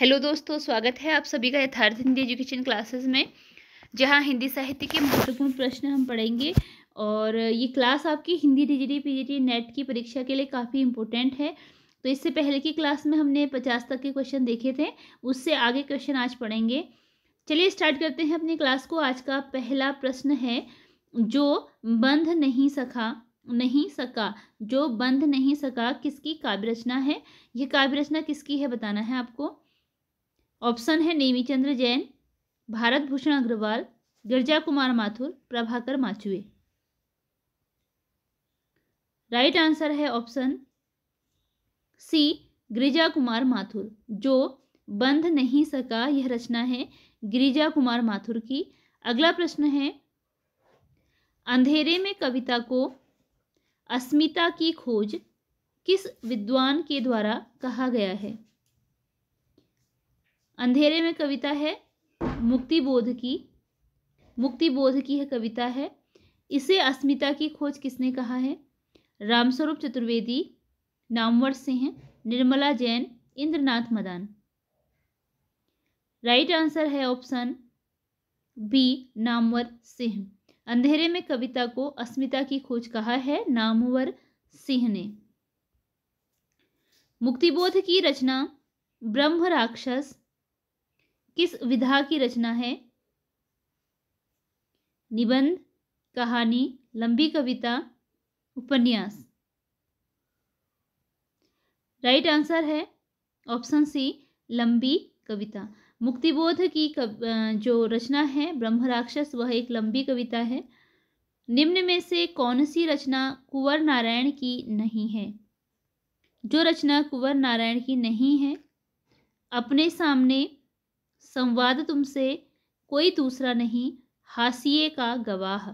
hello दोस्तों स्वागत है आप सभी का यथार्थ हिंदी एजुकेशन क्लासेस में जहां हिंदी साहित्य के महत्वपूर्ण प्रश्न हम पढ़ेंगे और ये क्लास आपकी हिंदी जी पीजीटी नेट की परीक्षा के लिए काफ़ी इम्पोर्टेंट है तो इससे पहले की क्लास में हमने पचास तक के क्वेश्चन देखे थे उससे आगे क्वेश्चन आज पढ़ेंगे चलिए स्टार्ट करते हैं अपनी क्लास को आज का पहला प्रश्न है जो बंध नहीं सका नहीं सका जो बंध नहीं सका किसकी काव्य रचना है यह काव्य रचना किसकी है बताना है आपको ऑप्शन है नेमी चंद्र जैन भारत भूषण अग्रवाल गिरजा कुमार माथुर प्रभाकर माचुए राइट आंसर है ऑप्शन सी गिरिजा कुमार माथुर जो बंध नहीं सका यह रचना है गिरिजा कुमार माथुर की अगला प्रश्न है अंधेरे में कविता को अस्मिता की खोज किस विद्वान के द्वारा कहा गया है अंधेरे में कविता है मुक्ति बोध की मुक्ति बोध की है कविता है इसे अस्मिता की खोज किसने कहा है रामस्वरूप चतुर्वेदी नामवर सिंह निर्मला जैन इंद्रनाथ मदान राइट आंसर है ऑप्शन बी नामवर सिंह अंधेरे में कविता को अस्मिता की खोज कहा है नामवर सिंह ने मुक्तिबोध की रचना ब्रह्म राक्षस किस विधा की रचना है निबंध कहानी लंबी कविता उपन्यास राइट आंसर है ऑप्शन सी लंबी कविता मुक्तिबोध की कव, जो रचना है ब्रह्मराक्षस वह एक लंबी कविता है निम्न में से कौन सी रचना कुंवर नारायण की नहीं है जो रचना कुंवर नारायण की नहीं है अपने सामने संवाद तुमसे कोई दूसरा नहीं हासिए का गवाह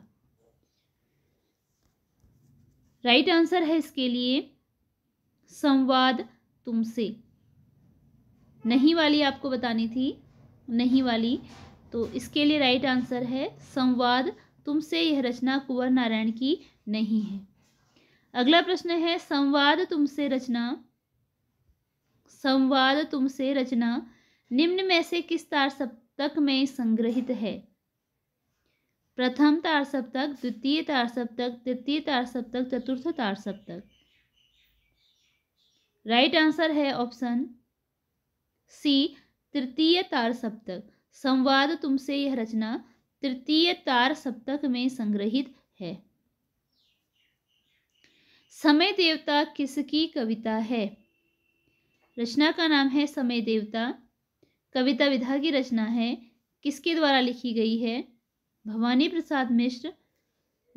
राइट आंसर है इसके लिए संवाद तुमसे नहीं वाली आपको बतानी थी नहीं वाली तो इसके लिए राइट आंसर है संवाद तुमसे यह रचना कुंवर नारायण की नहीं है अगला प्रश्न है संवाद तुमसे रचना संवाद तुमसे रचना निम्न में से किस तार सप्तक में संग्रहित है प्रथम तार सप्तक द्वितीय तार सप्तक तृतीय तार सप्तक चतुर्थ तार सप्तक राइट आंसर है ऑप्शन सी तृतीय तार सप्तक संवाद तुमसे यह रचना तृतीय तार सप्तक में संग्रहित है समय देवता किसकी कविता है रचना का नाम है समय देवता कविता विधा की रचना है किसके द्वारा लिखी गई है Bhawani Prasad Mishra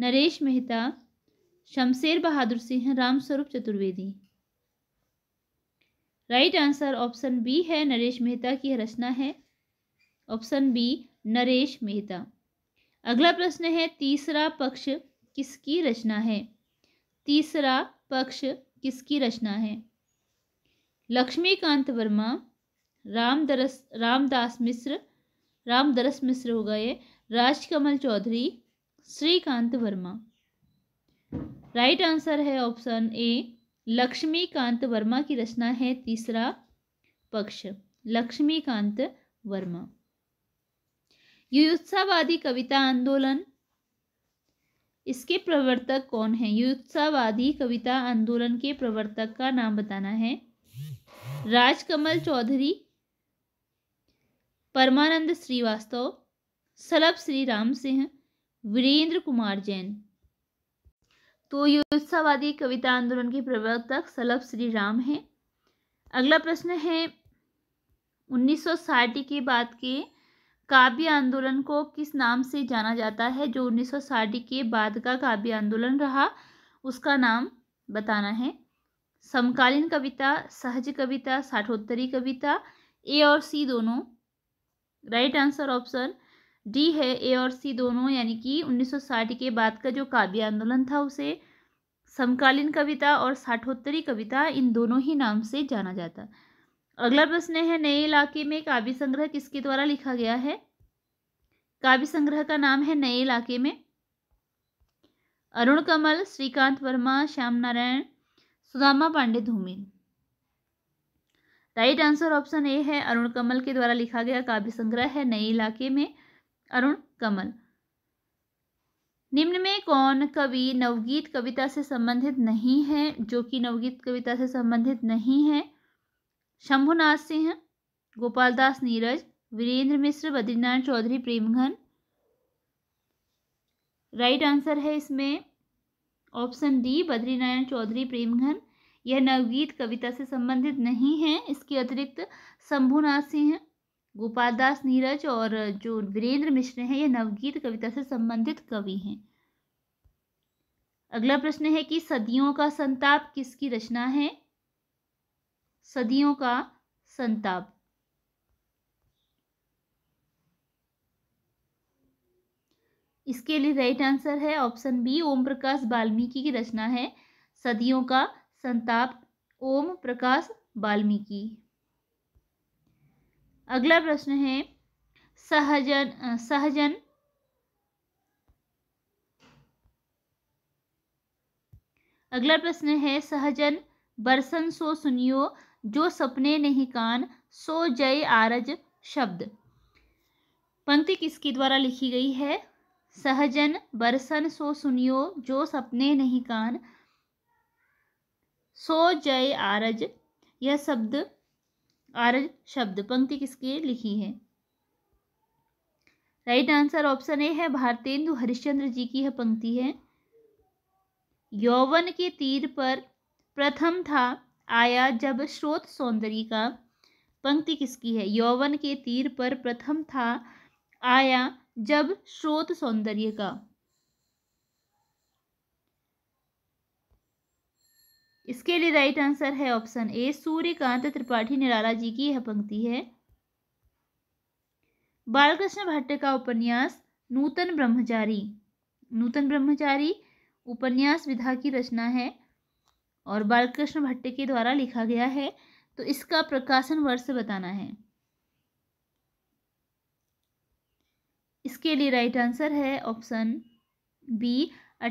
Naresh Mehta Shamsher Bahadur Singh Ramswaroop Chaturvedi right answer option B है नरेश मेहता की रचना है ऑप्शन बी नरेश मेहता अगला प्रश्न है तीसरा पक्ष किसकी रचना है तीसरा पक्ष किसकी रचना है लक्ष्मीकांत वर्मा रामदरस रामदास मिश्र रामदरस मिश्र होगा ये राजकमल चौधरी श्रीकांत वर्मा राइट आंसर है ऑप्शन ए लक्ष्मीकांत वर्मा की रचना है तीसरा पक्ष लक्ष्मीकांत वर्मा युयुत्सावादी कविता आंदोलन इसके प्रवर्तक कौन है युत्सावादी कविता आंदोलन के प्रवर्तक का नाम बताना है राजकमल चौधरी परमानंद श्रीवास्तव सलभ श्री राम सिंह वीरेंद्र कुमार जैन तो युत्सावादी कविता आंदोलन के प्रवर्तक सलभ श्री राम हैं अगला प्रश्न है 1960 के बाद के काव्य आंदोलन को किस नाम से जाना जाता है जो 1960 के बाद का काव्य आंदोलन रहा उसका नाम बताना है समकालीन कविता सहज कविता साठोत्तरी कविता ए और सी दोनों राइट आंसर ऑप्शन डी है ए और सी दोनों यानी कि 1960 के बाद का जो काव्य आंदोलन था उसे समकालीन कविता और साठोत्तरी कविता इन दोनों ही नाम से जाना जाता अगला प्रश्न है नए इलाके में काव्य संग्रह किसके द्वारा लिखा गया है काव्य संग्रह का नाम है नए इलाके में अरुण कमल श्रीकांत वर्मा श्याम नारायण सुदामा पांडे धूमिल राइट आंसर ऑप्शन ए है अरुण कमल के द्वारा लिखा गया काव्य संग्रह है नए इलाके में अरुण कमल निम्न में कौन कवि नवगीत कविता से संबंधित नहीं है जो कि नवगीत कविता से संबंधित नहीं है शंभुनाथ सिंह गोपाल दास नीरज वीरेंद्र मिश्र बद्रीनारायण चौधरी प्रेमघन राइट आंसर है इसमें ऑप्शन डी बद्रीनारायण चौधरी प्रेमघन यह नवगीत कविता से संबंधित नहीं है इसके अतिरिक्त शंभुनाथ सिंह गोपाल दास नीरज और जो वीरेंद्र मिश्र हैं यह नवगीत कविता से संबंधित कवि हैं अगला प्रश्न है कि सदियों का संताप किसकी रचना है सदियों का संताप इसके लिए राइट आंसर है ऑप्शन बी ओम प्रकाश वाल्मीकि की रचना है सदियों का संताप ओम प्रकाश वाल्मीकि अगला प्रश्न है सहजन सहजन अगला प्रश्न है सहजन बरसन सो सुनियो जो सपने नहीं कान सो जय आरज शब्द पंक्ति किसके द्वारा लिखी गई है सहजन बरसन सो सुनियो जो सपने नहीं कान सो जय आरज यह शब्द आरज शब्द पंक्ति किसकी लिखी है राइट आंसर ऑप्शन ए है भारतेंदु हरिश्चंद्र जी की यह पंक्ति है यौवन के तीर पर प्रथम था आया जब स्रोत सौंदर्य का पंक्ति किसकी है यौवन के तीर पर प्रथम था आया जब स्रोत सौंदर्य का इसके लिए राइट आंसर है ऑप्शन ए सूर्यकांत त्रिपाठी निराला जी की यह पंक्ति है बालकृष्ण भट्ट का उपन्यास नूतन ब्रह्मचारी नूतन ब्रह्मचारी उपन्यास विधा की रचना है और बालकृष्ण भट्ट के द्वारा लिखा गया है तो इसका प्रकाशन वर्ष बताना है इसके लिए राइट आंसर है ऑप्शन बी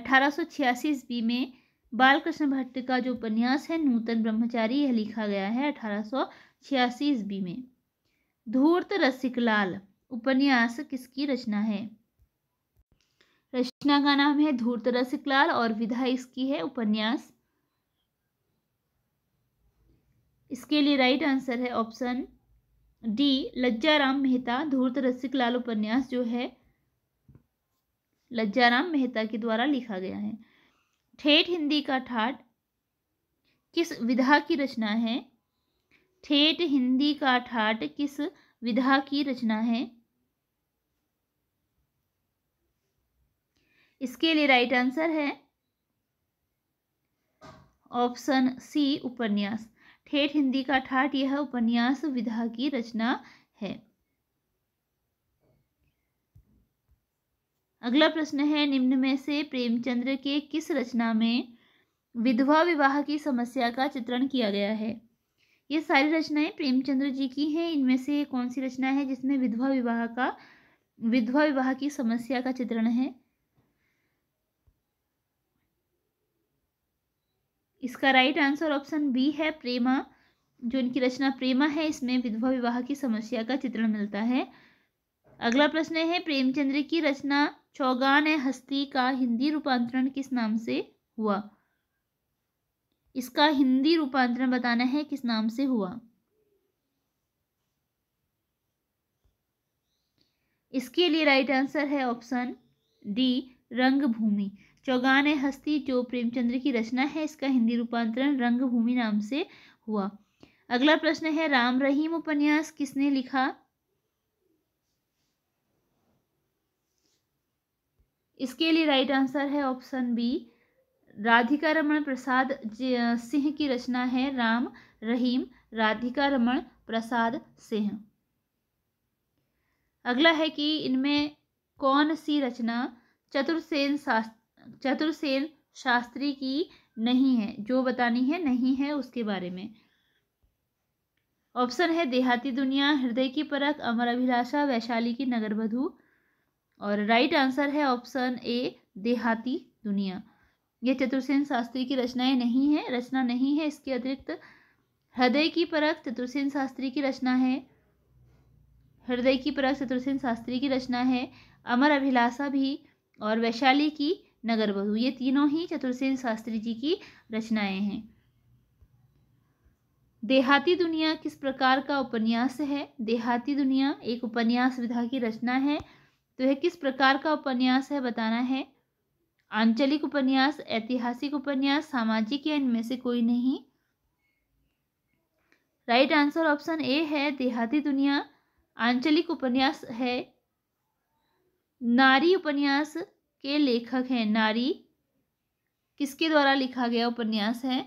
अठारह सौ छियासी ईस्वी में बालकृष्ण भट्ट का जो उपन्यास है नूतन ब्रह्मचारी यह लिखा गया है अठारह सौ छियासी ईस्वी में धूर्त रसिकलाल उपन्यास किसकी रचना है रचना का नाम है धूर्त रसिकलाल और विधा इसकी है उपन्यास इसके लिए राइट आंसर है ऑप्शन डी लज्जाराम मेहता धूर्त रसिकलाल उपन्यास जो है लज्जाराम मेहता के द्वारा लिखा गया है ठेठ हिंदी का ठाठ किस विधा की रचना है ठेठ हिंदी का ठाठ किस विधा की रचना है इसके लिए राइट आंसर है ऑप्शन सी उपन्यास ठेठ हिंदी का ठाठ यह उपन्यास विधा की रचना है अगला प्रश्न है निम्न में से प्रेमचंद्र के किस रचना में विधवा विवाह की समस्या का चित्रण किया गया है ये सारी रचनाएं प्रेमचंद्र जी की हैं इनमें से कौन सी रचना है जिसमें विधवा विवाह का विधवा विवाह की समस्या का चित्रण है इसका राइट आंसर ऑप्शन बी है प्रेमा जो इनकी रचना प्रेमा है इसमें विधवा विवाह की समस्या का चित्रण मिलता है अगला प्रश्न है प्रेमचंद्र की रचना चौगान ए हस्ती का हिंदी रूपांतरण किस नाम से हुआ इसका हिंदी रूपांतरण बताना है किस नाम से हुआ इसके लिए राइट आंसर है ऑप्शन डी रंगभूमि चौगान ए हस्ती जो प्रेमचंद्र की रचना है इसका हिंदी रूपांतरण रंगभूमि नाम से हुआ अगला प्रश्न है राम रहीम उपन्यास किसने लिखा इसके लिए राइट आंसर है ऑप्शन बी राधिका रमण प्रसाद सिंह की रचना है राम रहीम राधिका रमण प्रसाद सिंह अगला है कि इनमें कौन सी रचना चतुर्सेन शास्त्र चतुर्सेन शास्त्री की नहीं है जो बतानी है नहीं है उसके बारे में ऑप्शन है देहाती दुनिया हृदय की परख अमर अभिलाषा वैशाली की नगरवधु और राइट आंसर है ऑप्शन ए देहाती दुनिया ये चतुर्सेन शास्त्री की रचनाएं नहीं है रचना नहीं है इसके अतिरिक्त हृदय की परख चतुर्सेन शास्त्री की रचना है हृदय की परख चतुर्सेन शास्त्री की रचना है अमर अभिलाषा भी और वैशाली की नगर बधु ये तीनों ही चतुर्सेन शास्त्री जी की रचनाएं हैं देहाती दुनिया किस प्रकार का उपन्यास है देहाती दुनिया एक उपन्यास विधा की रचना है तो यह किस प्रकार का उपन्यास है बताना है आंचलिक उपन्यास ऐतिहासिक उपन्यास सामाजिक या इनमें से कोई नहीं राइट आंसर ऑप्शन ए है देहाती दुनिया आंचलिक उपन्यास है नारी उपन्यास के लेखक हैं नारी किसके द्वारा लिखा गया उपन्यास है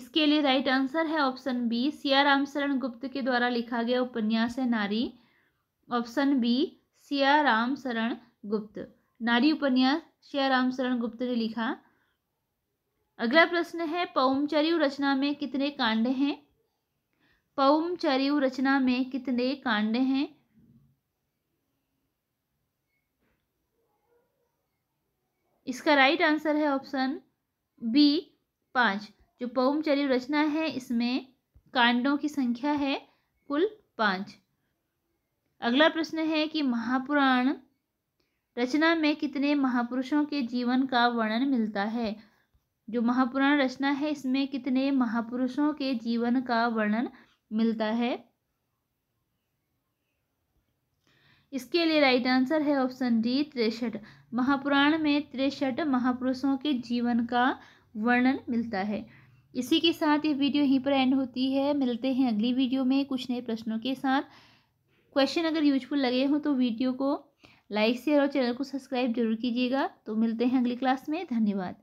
इसके लिए राइट आंसर है ऑप्शन बी सिया रामशरण गुप्त के द्वारा लिखा गया उपन्यास है नारी ऑप्शन बी सिया राम शरण गुप्त नारी उपन्यास सिया राम शरण गुप्त ने लिखा अगला प्रश्न है पौमचर्यु रचना में कितने कांड हैं पौमचर्यु रचना में कितने कांड हैं इसका राइट आंसर है ऑप्शन बी पाँच जो पौमचरी रचना है इसमें कांडों की संख्या है कुल पाँच अगला प्रश्न है कि महापुराण रचना में कितने महापुरुषों के जीवन का वर्णन मिलता है जो महापुराण रचना है इसमें कितने महापुरुषों के जीवन का वर्णन मिलता है इसके लिए राइट आंसर है ऑप्शन डी तिरसठ महापुराण में त्रेसठ महापुरुषों के जीवन का वर्णन मिलता है इसी के साथ ये वीडियो यहीं पर एंड होती है मिलते हैं अगली वीडियो में कुछ नए प्रश्नों के साथ क्वेश्चन अगर यूजफुल लगे हों तो वीडियो को लाइक शेयर और चैनल को सब्सक्राइब जरूर कीजिएगा तो मिलते हैं अगली क्लास में धन्यवाद